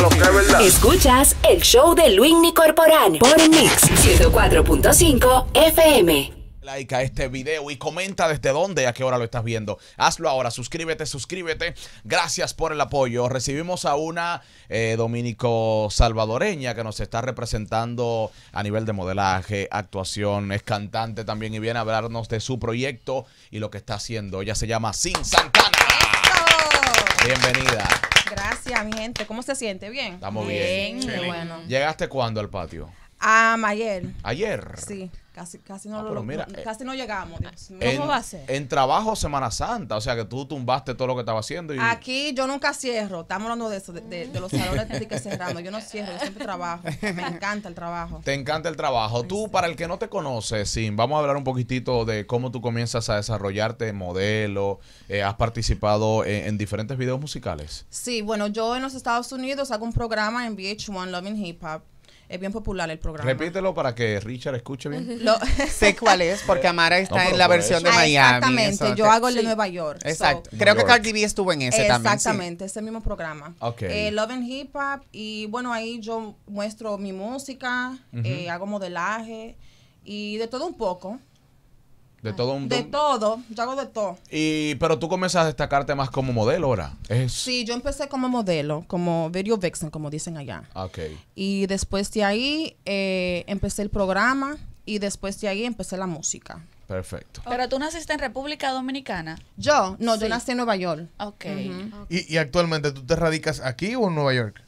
lo que es verdad. Escuchas el show de Luis Corporán por Mix 104.5 FM. Like a este video y comenta desde dónde y a qué hora lo estás viendo. Hazlo ahora, suscríbete, suscríbete. Gracias por el apoyo. Recibimos a una eh, dominico salvadoreña que nos está representando a nivel de modelaje, actuación, es cantante también y viene a hablarnos de su proyecto y lo que está haciendo. Ella se llama Sin Santana. Bienvenida. Gracias, mi gente. ¿Cómo se siente? ¿Bien? Estamos bien. Bien, bueno. ¿Llegaste cuándo al patio? Um, ah, ayer. ¿Ayer? Sí. Casi, no, ah, eh, casi no llegamos. en, va a ser? En trabajo Semana Santa, o sea que tú tumbaste todo lo que estaba haciendo. Aquí yo nunca cierro, estamos hablando de eso, de, los salones que que cerrando. Yo no cierro, yo siempre trabajo. Me encanta el trabajo. Te encanta el trabajo. tú, para el que no te conoce, sí vamos a hablar un poquitito de cómo tú comienzas a desarrollarte modelo. Eh, has participado en, diferentes videos musicales. Sí, bueno, yo en los Estados Unidos hago un programa en VH1 Loving Hip Hop es bien popular el programa. Repítelo para que Richard escuche bien. sé cuál es, porque eh, Amara está en la versión de ah, Miami. exactamente, yo hago el de Nueva York. Creo que Cardi B estuvo en ese exactamente, también. Exactamente, ese mismo programa. Eh, Love and Hip Hop, y bueno, ahí yo muestro mi música, eh, hago modelaje y de todo un poco. De todo De todo, yo hago de todo. Y, pero tú comienzas a destacarte más como modelo ahora. Sí, yo empecé como modelo, como video vexen, como dicen allá. Y después de ahí eh, empecé el programa y después de ahí empecé la música. Perfecto. Pero tú naciste en República Dominicana. Yo, no, yo nací en Nueva York. Ok. ¿Y, actualmente tú te radicas aquí o en Nueva York?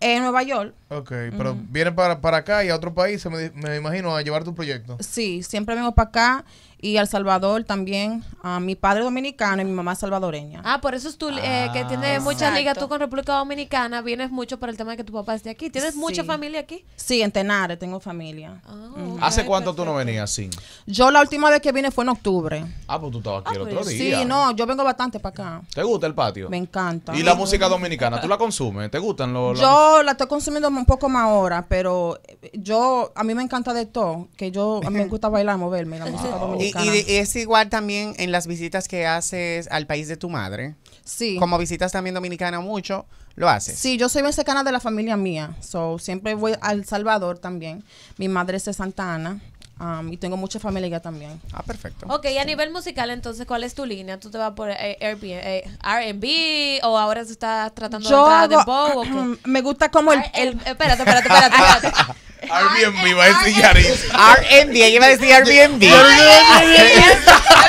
En Nueva York. Ok, pero vienes para, acá y a otro país, me, me imagino, a llevar tu proyecto. Sí, siempre vengo para acá y El Salvador también. a mi padre dominicano y mi mamá salvadoreña. Ah, por eso es tú, eh, que ah, tienes mucha muchas ligas tú con República Dominicana, vienes mucho por el tema de que tu papá esté aquí. ¿Tienes mucha familia aquí? Sí, en Tenare tengo familia. Ah, ¿Hace cuánto tú no venías, Yo la última vez que vine fue en octubre. Ah, pues tú estabas aquí el ah, otro pues día. Sí, no, yo vengo bastante para acá. ¿Te gusta el patio? Me encanta. ¿Y la música dominicana? ¿Tú la consumes? ¿Te gustan los...? Yo la estoy consumiendo un poco más ahora, pero eh, yo, a mí me encanta de todo, que yo, a mí me gusta bailar, moverme, la música dominicana. Y, es igual también en las visitas que haces al país de tu madre. Sí. Como visitas también Dominicana mucho, lo haces. Sí, yo soy mexicana cercana de la familia mía. So, siempre voy al Salvador también. Mi madre es de Santa Ana. Um, y tengo mucha familia allá también. Ah, perfecto. Ok, a nivel musical, entonces, ¿cuál es tu línea? ¿Tú te vas por eh, RB eh, o ahora se está tratando de entrar de Bow? Me gusta como el, ah, eh, espérate, espérate. espérate. Airbnb va a decir Yaritza. Airbnb, ella iba a decir Airbnb.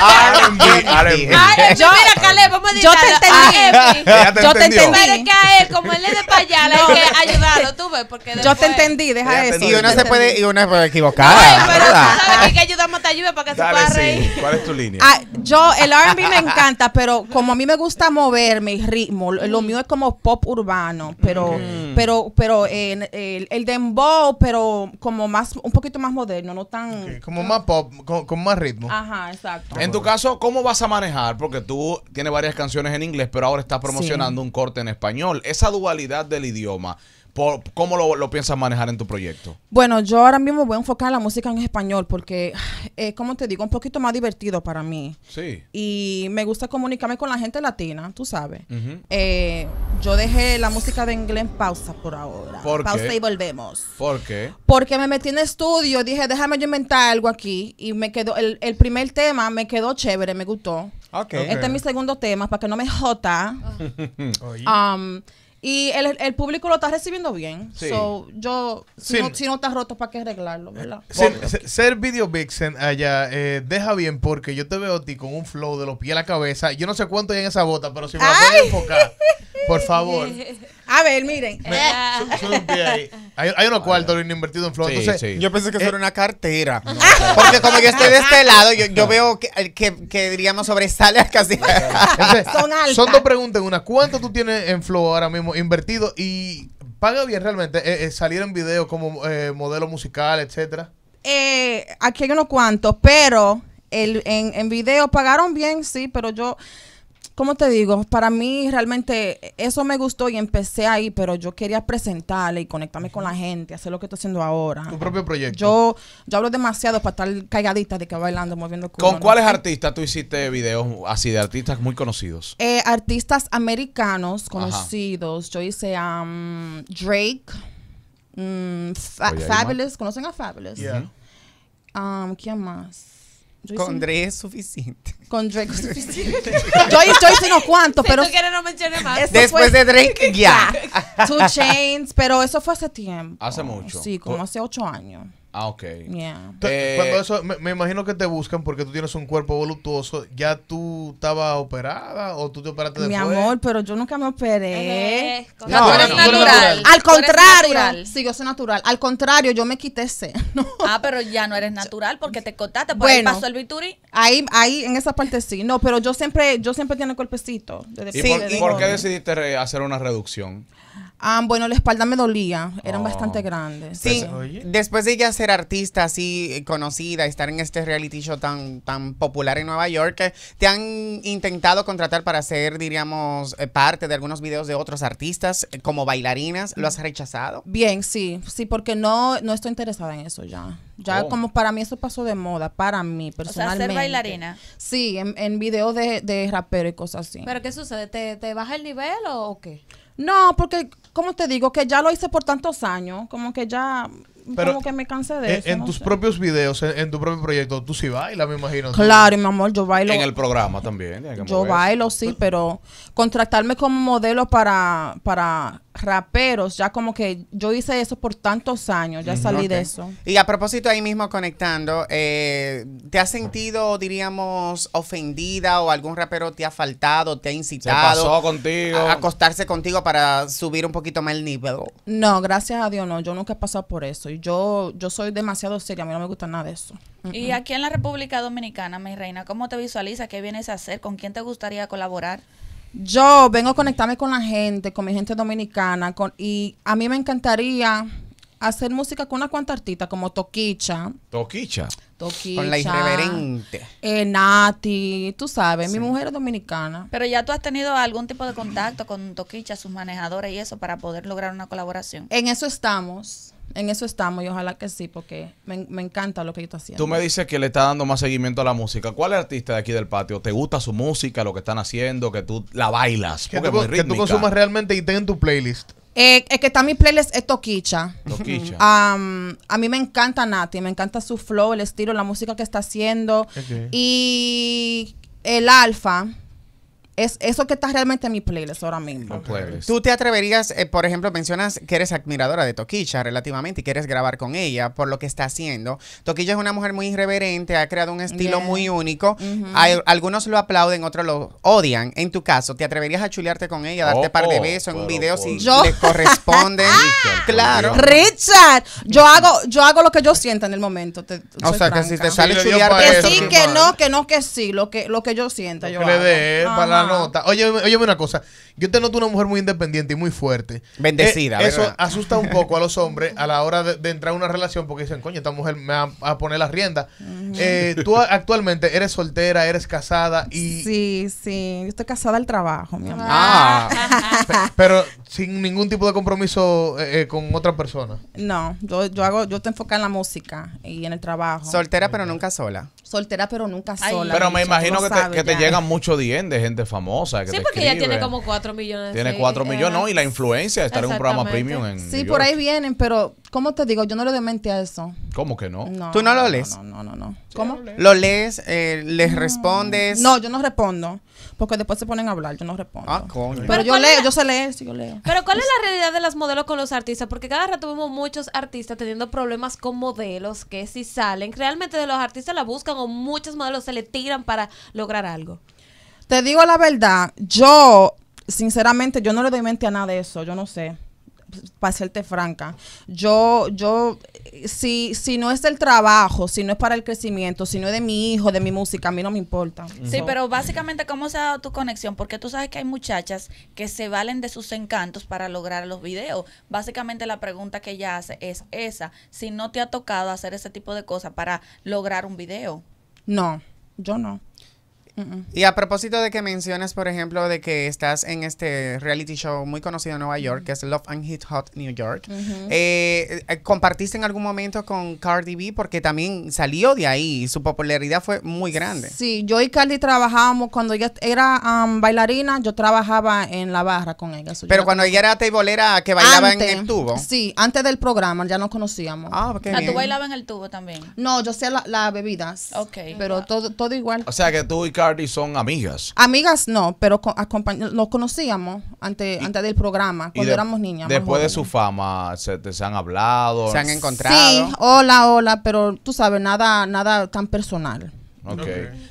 Airbnb, Yo, mira, Caleb, vamos a decir Yo te entendí. Yo te entendí. que a él, como él es de para allá, que ayudarlo, tú ves, porque Yo te entendí, deja eso. Y uno se puede, y uno se puede equivocar, ¿verdad? Sabes que ayudar a te para que se pueda reír. ¿Cuál es tu línea? Ah, yo, el Airbnb me encanta, pero como a mí me gusta moverme y ritmo, lo mío es como pop urbano, pero pero pero el, dembow, pero como más un poquito más moderno, no tan... Como más pop, con, más ritmo. Ajá, exacto. En tu caso, ¿cómo vas a manejar? Porque tú tienes varias canciones en inglés, pero ahora estás promocionando un corte en español. Esa dualidad del idioma, ¿Cómo lo, piensas manejar en tu proyecto? Bueno, yo ahora mismo voy a enfocar la música en español porque, es, como te digo, un poquito más divertido para mí. Sí. Y me gusta comunicarme con la gente latina, tú sabes. Eh, yo dejé la música de inglés en pausa por ahora. ¿Por pausa y volvemos. ¿Por qué? Porque me metí en estudio, dije, déjame yo inventar algo aquí. Y me quedó, el, primer tema me quedó chévere, me gustó. Este es mi segundo tema, para que no me jota. Um, y el, el público lo está recibiendo bien. So, yo, si, no, si está roto, ¿para qué arreglarlo, verdad? Eh, ser, video vixen allá eh, deja bien porque yo te veo a ti con un flow de los pies a la cabeza. Yo no sé cuánto hay en esa bota, pero si me la puedes enfocar, por favor. A ver, miren. Eh. Hay, unos cuartos invertidos en Flow. Yo pensé que era una cartera. Ah. porque como yo estoy de este lado, yo, veo que, que, que, diríamos sobresale casi. son, son, dos preguntas una. ¿Cuánto tú tienes en flow ahora mismo invertido? Y paga bien realmente eh, eh, Salieron videos salir en video como modelo musical, etcétera. aquí hay unos cuantos, pero en, en video pagaron bien, sí, pero yo ¿Cómo te digo? Para mí realmente eso me gustó y empecé ahí, pero yo quería presentarle y conectarme con la gente, hacer lo que estoy haciendo ahora. Tu propio proyecto. Yo, yo hablo demasiado para estar caigadita de que bailando, moviendo ¿Con cuáles artistas tú hiciste videos así de artistas muy conocidos? Eh, artistas americanos conocidos. Yo hice a um, Drake, mm, Fabulous. ¿Conocen a Fabulous? Yeah. Um, ¿Quién más? Con Drake es suficiente. Con Drake es suficiente. Yo hice unos cuantos, pero. no más. Después de Drake, ya. Two Chains, pero eso fue hace tiempo. Hace mucho. Sí, como hace ocho años. Ah, ok. cuando eso, me, imagino que te buscan porque tú tienes un cuerpo voluptuoso. ¿Ya tú estabas operada o tú te operaste después? Mi amor, pero yo nunca me operé. no, eres natural. Al contrario. Sí, yo soy natural. Al contrario, yo me quité ese Ah, pero ya no eres natural porque te cortaste. Por bueno, pasó el bituri. Ahí, ahí, en esa parte sí. No, pero yo siempre, yo siempre tengo el cuerpecito. ¿Y, por, qué decidiste hacer una reducción? Ah, bueno, la espalda me dolía, eran oh. bastante grandes. Sí, después de ya ser artista así eh, conocida, estar en este reality show tan, tan popular en Nueva York, eh, ¿te han intentado contratar para ser, diríamos, eh, parte de algunos videos de otros artistas como bailarinas? ¿Lo has rechazado? Bien, sí, sí, porque no, no estoy interesada en eso ya. Ya oh. como para mí eso pasó de moda, para mí personalmente. O sea, ser bailarina. Sí, en, videos de, rapero y cosas así. ¿Pero qué sucede? ¿Te, baja el nivel o qué? No, porque, como te digo, que ya lo hice por tantos años, como que ya como que me cansé de en, eso. En tus propios videos, en, tu propio proyecto, tú sí bailas, me imagino. Claro, mi amor, yo bailo. En el programa también. yo bailo, sí, pero contratarme como modelo para, para raperos, ya como que yo hice eso por tantos años, ya salí de eso. Y a propósito ahí mismo conectando, eh, ¿te has sentido, diríamos, ofendida o algún rapero te ha faltado, te ha incitado? A acostarse contigo para subir un poquito más el nivel. No, gracias a Dios no, yo nunca he pasado por eso. Yo, yo soy demasiado seria, a mí no me gusta nada de eso. Y aquí en la República Dominicana, mi reina, ¿cómo te visualiza? ¿Qué vienes a hacer? ¿Con quién te gustaría colaborar? Yo vengo a conectarme con la gente, con mi gente dominicana, con, y a mí me encantaría hacer música con una cuanta artista como Toquicha. Toquicha. Toquicha. Con la irreverente. Eh, Nati, tú sabes, mi mujer es dominicana. Pero ya tú has tenido algún tipo de contacto con Toquicha, sus manejadores y eso para poder lograr una colaboración. En eso estamos en eso estamos y ojalá que sí, porque me, me encanta lo que yo estoy haciendo. Tú me dices que le está dando más seguimiento a la música. ¿Cuál artista de aquí del patio te gusta su música, lo que están haciendo, que tú la bailas? Porque es muy que tú consumas realmente y ten en tu playlist. Eh, es que está mi playlist es Toquicha. Toquicha. a mí me encanta Nati, me encanta su flow, el estilo, la música que está haciendo. Y el Alfa es eso que está realmente en mi playlist ahora mismo. Tú te atreverías, eh, por ejemplo, mencionas que eres admiradora de Toquicha relativamente y quieres grabar con ella por lo que está haciendo. Toquilla es una mujer muy irreverente, ha creado un estilo muy único. algunos lo aplauden, otros lo odian. En tu caso, ¿te atreverías a chulearte con ella, darte par de oh, besos en un video si le corresponde? claro. Richard, yo hago, yo hago lo que yo sienta en el momento. o sea, que si te sale sí, chulearte. Que sí, que no, que no, que sí, lo que, lo que yo sienta. Yo nota. Oye, óyeme una cosa. Yo te noto una mujer muy independiente y muy fuerte. Bendecida, eh, Eso asusta un poco a los hombres a la hora de, entrar a una relación porque dicen, coño, esta mujer me va a poner las riendas. Eh, tú actualmente eres soltera, eres casada y... Sí, sí. Yo estoy casada al trabajo, mi amor. Ah. pero sin ningún tipo de compromiso eh, con otra persona. No, yo, hago, yo te enfoco en la música y en el trabajo. Soltera pero nunca sola. Soltera pero nunca sola. Pero me imagino que, te, que te, llegan muchos gente famosa famosa. sí, porque tiene como 4 millones. Tiene 4 millones, ¿no? Y la influencia de estar en un programa premium en. Sí, por ahí vienen, pero ¿cómo te digo? Yo no le doy mente a eso. ¿Cómo que no? ¿Tú no lo lees? No, no, no. no. ¿Cómo? ¿Lo lees? Eh, ¿Les respondes? No, yo no respondo. Porque después se ponen a hablar, yo no respondo. Ah, coño. Pero, yo leo, yo sé leer, leo. Pero ¿cuál es la realidad de las modelos con los artistas? Porque cada rato vemos muchos artistas teniendo problemas con modelos que si salen, realmente de los artistas la buscan o muchos modelos se le tiran para lograr algo. Te digo la verdad, yo, sinceramente, yo no le doy mente a nada de eso, yo no sé para serte franca, yo, yo, si, si no es el trabajo, si no es para el crecimiento, si no es de mi hijo, de mi música, a mí no me importa. Sí, pero básicamente, ¿cómo se ha dado tu conexión? Porque tú sabes que hay muchachas que se valen de sus encantos para lograr los videos. Básicamente, la pregunta que ella hace es esa: si no te ha tocado hacer ese tipo de cosas para lograr un video. No, yo no. Y a propósito de que mencionas, por ejemplo, de que estás en este reality show muy conocido en Nueva York, que es Love and Hit Hot New York, eh, eh, ¿compartiste en algún momento con Cardi B? Porque también salió de ahí y su popularidad fue muy grande. Sí, yo y Cardi trabajábamos cuando ella era um, bailarina, yo trabajaba en la barra con ella. Pero cuando ella era tebolera que bailaba en el tubo. Sí, antes del programa, ya nos conocíamos. Ah, ok. tú bailabas en el tubo también. No, yo sé las bebidas. Ok. Pero todo, todo igual. O sea, que tú y Cardi y son amigas. Amigas no, pero nos conocíamos antes, antes del programa, cuando éramos niñas. Después de su fama, se, te, han hablado. Se han encontrado. Sí, hola, hola, pero tú sabes, nada, nada tan personal. Ok. okay.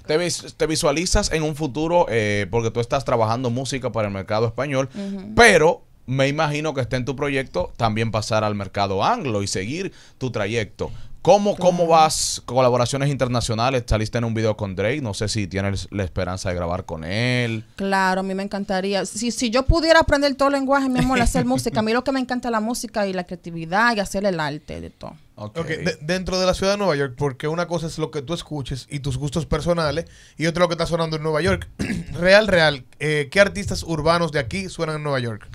¿Te, visualizas en un futuro, eh, porque tú estás trabajando música para el mercado español, pero me imagino que esté en tu proyecto también pasar al mercado anglo y seguir tu trayecto. ¿Cómo, ¿Cómo vas? Colaboraciones internacionales. Saliste en un video con Drake. No sé si tienes la esperanza de grabar con él. Claro, a mí me encantaría. Si, si yo pudiera aprender todo el lenguaje, mi amor, hacer música. A mí lo que me encanta es la música y la creatividad y hacer el arte de todo. dentro de la ciudad de Nueva York, porque una cosa es lo que tú escuches y tus gustos personales, y otra lo que está sonando en Nueva York. real, real, eh, ¿qué artistas urbanos de aquí suenan en Nueva York?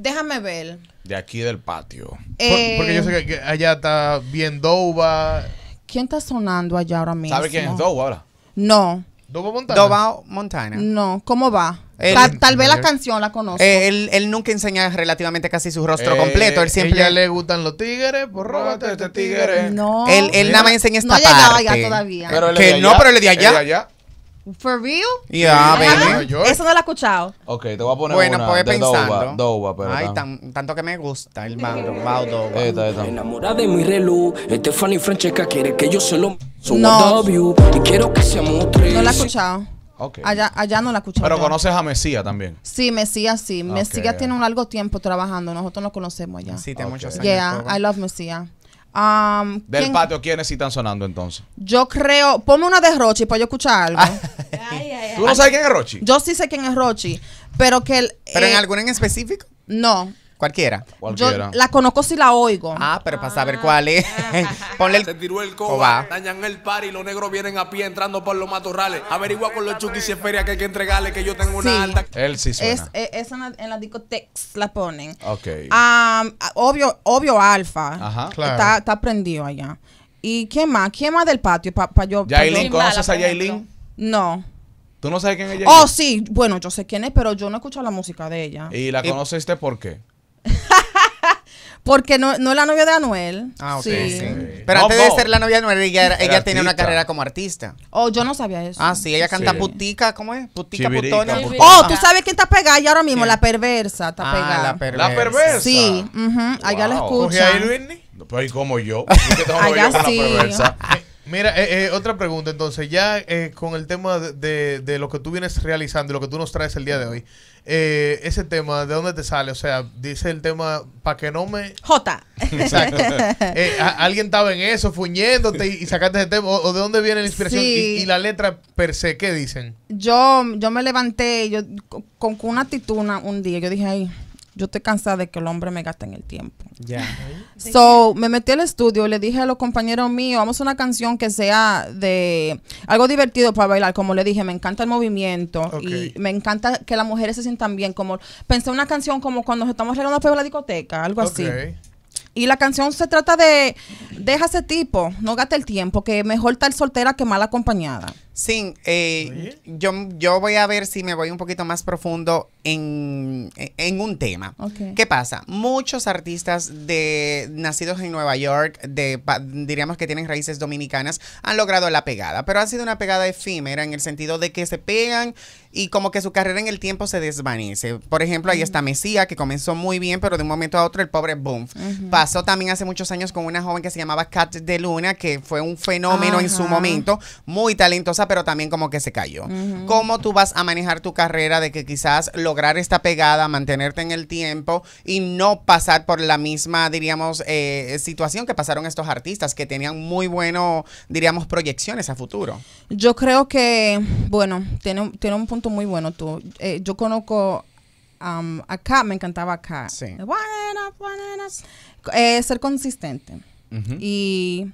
Déjame ver. De aquí del patio. Eh, porque yo sé que, allá está bien Douba. ¿Quién está sonando allá ahora mismo? ¿Sabe quién es Douba ahora? No. ¿Douba Montana? Douba Montana. No, ¿cómo va? Eh, tal, vez la eh, canción la conozco. Él, él, nunca enseña relativamente casi su rostro completo. Él siempre. Ella le gustan los tigres, pues róbate este, este tigre. No. Él, él nada más enseña esta parte. No llegaba allá todavía. que no, pero él le allá. de allá. For real? baby. Eso no lo he escuchado. Ok, te voy a poner bueno, una pues pensando. pero Ay, tanto que me gusta el Bao, Bao Esta, esta. Enamorada de mi reloj, Stephanie Francesca quiere que yo se lo... No. Y quiero que se No la he escuchado. Okay. Allá, allá no la escuchado. Pero conoces a Mesías también. Sí, Mesías sí. Mesía Mesías tiene un largo tiempo trabajando. Nosotros nos conocemos allá. Sí, tiene okay. muchos Yeah, I love Mesías. Del patio, ¿quiénes están sonando entonces? Yo creo. Ponme una de Rochi para yo escuchar algo. ¿Tú no sabes quién es Rochi? Yo sí sé quién es Rochi. Pero que. El, ¿Pero en eh, alguna en específico? No. Cualquiera. Yo la conozco si la oigo. Ah, pero para saber ah. cuál es. Ponle el. Se tiró el coba. Dañan el par y los negros vienen a pie entrando por los matorrales. Averigua con los chuquis y feria que hay que entregarle que yo tengo una sí. alta. Él sí suena. Es, eh, en, la, las la ponen. Ok. Um, obvio, obvio Alfa. Ajá. Claro. Está, está prendido allá. ¿Y quién más? ¿Quién más del patio? Para pa yo. Yailin, ¿conoces a Yailin? No. ¿Tú no sabes quién es ella? Oh, sí. Bueno, yo sé quién es, pero yo no escucho la música de ella. ¿Y la conociste por qué? Porque no, es la novia de Anuel. Ah, ok. Sí. Pero antes de ser la novia de Anuel, ella, tenía una carrera como artista. Oh, yo no sabía eso. Ah, sí, ella canta putica, ¿cómo es? Putica, Oh, tú sabes quién está pegada ya ahora mismo, la perversa está ah, pegada. La perversa. Sí, mhm allá la escucha. No ahí, como yo. Allá sí. Mira, eh, eh, otra pregunta entonces, ya eh, con el tema de, lo que tú vienes realizando y lo que tú nos traes el día de hoy, ese tema, ¿de dónde te sale? O sea, dice el tema, para que no me... J. Exacto. ¿Alguien estaba en eso, fuñéndote y, sacaste ese tema? O, de dónde viene la inspiración? Y, la letra per se, ¿qué dicen? Yo, yo me levanté yo, con, una actitud un día, yo dije, ahí yo estoy cansada de que el hombre me gaste en el tiempo. Ya. So, me metí al estudio y le dije a los compañeros míos, vamos a una canción que sea de algo divertido para bailar. Como le dije, me encanta el movimiento y me encanta que las mujeres se sientan bien. Como pensé una canción como cuando nos estamos arreglando en la discoteca, algo así. Y la canción se trata de deja ese tipo, no gaste el tiempo, que mejor estar soltera que mal acompañada. Sí, eh, yo, yo voy a ver si me voy un poquito más profundo en, un tema. ¿Qué pasa? Muchos artistas de nacidos en Nueva York, de diríamos que tienen raíces dominicanas, han logrado la pegada, pero ha sido una pegada efímera en el sentido de que se pegan y como que su carrera en el tiempo se desvanece. Por ejemplo, ahí está Mesía, que comenzó muy bien, pero de un momento a otro el pobre boom. Pasó también hace muchos años con una joven que se llamaba Kat de Luna, que fue un fenómeno en su momento, muy talentosa pero también como que se cayó. ¿Cómo tú vas a manejar tu carrera de que quizás lograr esta pegada, mantenerte en el tiempo y no pasar por la misma, diríamos, eh, situación que pasaron estos artistas que tenían muy bueno, diríamos, proyecciones a futuro? Yo creo que, bueno, tiene, tiene un punto muy bueno tú. Eh, yo conozco um, acá, me encantaba acá. Sí. Eh, ser consistente. Y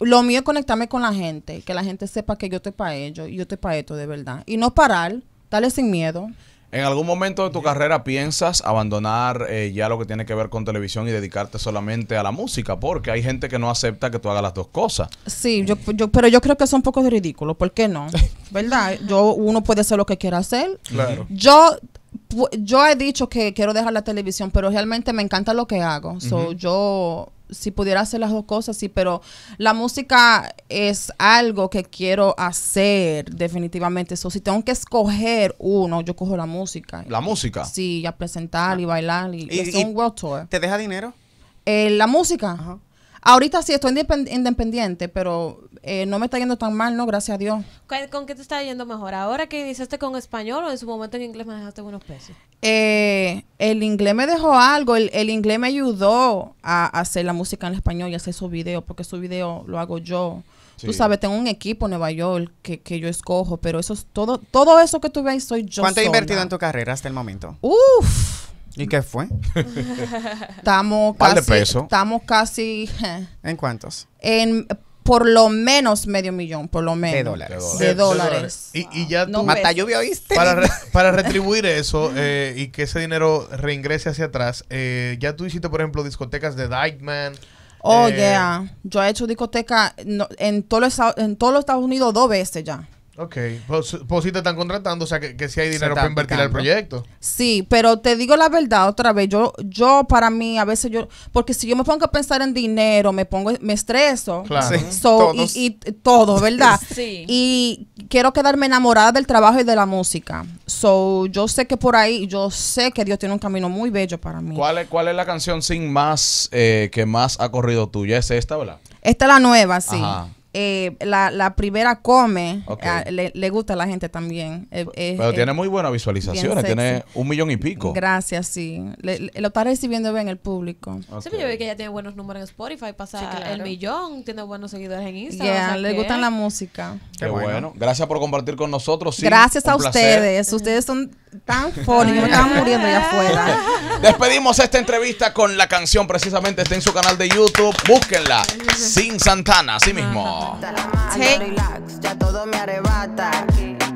lo mío es conectarme con la gente, que la gente sepa que yo estoy para ellos y yo estoy para esto de verdad. Y no parar, darle sin miedo. ¿En algún momento de tu carrera piensas abandonar eh, ya lo que tiene que ver con televisión y dedicarte solamente a la música? Porque hay gente que no acepta que tú hagas las dos cosas. Sí, yo, yo, pero yo creo que son un poco ridículo. ¿Por qué no? ¿Verdad? Yo, uno puede hacer lo que quiera hacer. Claro. Yo yo he dicho que quiero dejar la televisión, pero realmente me encanta lo que hago. So, Yo si pudiera hacer las dos cosas, sí, pero la música es algo que quiero hacer definitivamente. Eso, si tengo que escoger uno, yo cojo la música. ¿La música? Sí, a presentar y ah. bailar. Y, son un world tour. ¿Te deja dinero? Eh, la música. Ajá. Ahorita sí estoy independiente, pero eh, no me está yendo tan mal, ¿no? Gracias a Dios. ¿Con qué te está yendo mejor? ¿Ahora que iniciaste con español o en su momento en inglés me dejaste unos pesos? Eh, el inglés me dejó algo. El, inglés me ayudó a, hacer la música en español y hacer su video, porque su video lo hago yo. Tú sabes, tengo un equipo en Nueva York que, que, yo escojo, pero eso es todo, todo eso que tú ves soy yo. ¿Cuánto he invertido en tu carrera hasta el momento? Uf ¿Y qué fue? estamos casi. De peso. Estamos casi. ¿En cuántos? En por lo menos medio millón, por lo menos. De dólares. De dólares. Y, ya tú. Mata lluvia, ¿oíste? Para, para retribuir eso eh, y que ese dinero reingrese hacia atrás, eh, ya tú hiciste, por ejemplo, discotecas de Dykeman. Oh, eh, yeah. Yo he hecho discoteca en todos los Estados Unidos dos veces ya. Ok, pues, si pues te están contratando, o sea que, si hay dinero para invertir el proyecto. Sí, pero te digo la verdad otra vez, yo, yo para mí a veces yo, porque si yo me pongo a pensar en dinero, me pongo, me estreso. Claro. y, todo, ¿verdad? sí. Y quiero quedarme enamorada del trabajo y de la música. So, yo sé que por ahí, yo sé que Dios tiene un camino muy bello para mí. ¿Cuál es, cuál es la canción sin más, eh, que más ha corrido tuya? Es esta, ¿verdad? Esta es la nueva, sí. Eh, la, la, primera come, ah, le, gusta a la gente también. Eh, pero tiene muy buenas visualizaciones, tiene un millón y pico. Gracias, sí. lo está recibiendo bien el público. yo vi que ella tiene buenos números en Spotify, pasa el millón, tiene buenos seguidores en Instagram. le gustan la música. Qué, bueno. Gracias por compartir con nosotros. Gracias a ustedes. Ustedes son tan funny, me estaba muriendo allá afuera. Despedimos esta entrevista con la canción, precisamente está en su canal de YouTube. Búsquenla. Sin Santana, así mismo. Take. Ya todo me arrebata.